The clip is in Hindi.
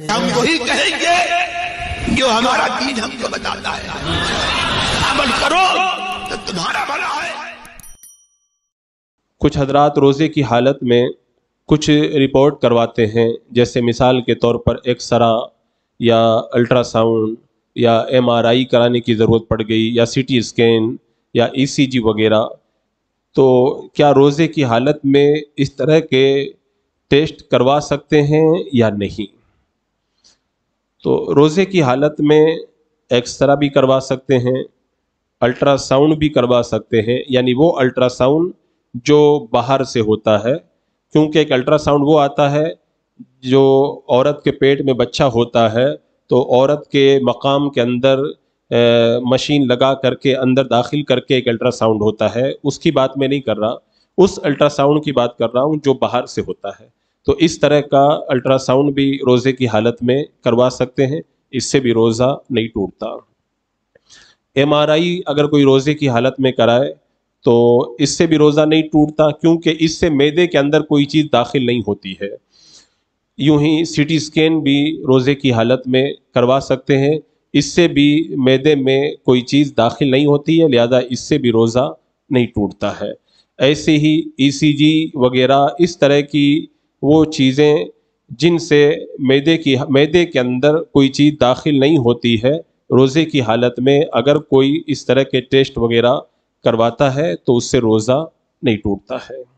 हम वही कहेंगे जो हमारा दीन हमको बताता है अमल करो तो तुम्हारा भला है कुछ हजरात रोज़े की हालत में कुछ रिपोर्ट करवाते हैं जैसे मिसाल के तौर पर एक्सरा या अल्ट्रासाउंड या एमआरआई कराने की ज़रूरत पड़ गई या सीटी स्कैन या ईसीजी वगैरह तो क्या रोज़े की हालत में इस तरह के टेस्ट करवा सकते हैं या नहीं तो रोज़े की हालत में एक्सरे भी करवा सकते हैं अल्ट्रासाउंड भी करवा सकते हैं यानी वो अल्ट्रासाउंड जो बाहर से होता है क्योंकि एक अल्ट्रासाउंड वो आता है जो औरत के पेट में बच्चा होता है तो औरत के मकाम के अंदर ए, मशीन लगा करके अंदर दाखिल करके एक अल्ट्रासाउंड होता है उसकी बात मैं नहीं कर रहा उस अल्ट्रासाउंड की बात कर रहा हूँ जो बाहर से होता है तो इस तरह का अल्ट्रासाउंड भी रोज़े की हालत में करवा सकते हैं इससे भी रोज़ा नहीं टूटता एमआरआई अगर कोई रोज़े की हालत में कराए तो इससे भी रोज़ा नहीं टूटता क्योंकि इससे मैदे के अंदर कोई चीज़ दाखिल नहीं होती है यूं ही सीटी स्कैन भी रोज़े की हालत में करवा सकते हैं इससे भी मैदे में कोई चीज़ दाखिल नहीं होती है लिहाजा इससे भी रोज़ा नहीं टूटता है ऐसे ही ईसीजी वगैरह इस तरह की वो चीज़ें जिनसे मैदे की मैदे के अंदर कोई चीज़ दाखिल नहीं होती है रोज़े की हालत में अगर कोई इस तरह के टेस्ट वगैरह करवाता है तो उससे रोज़ा नहीं टूटता है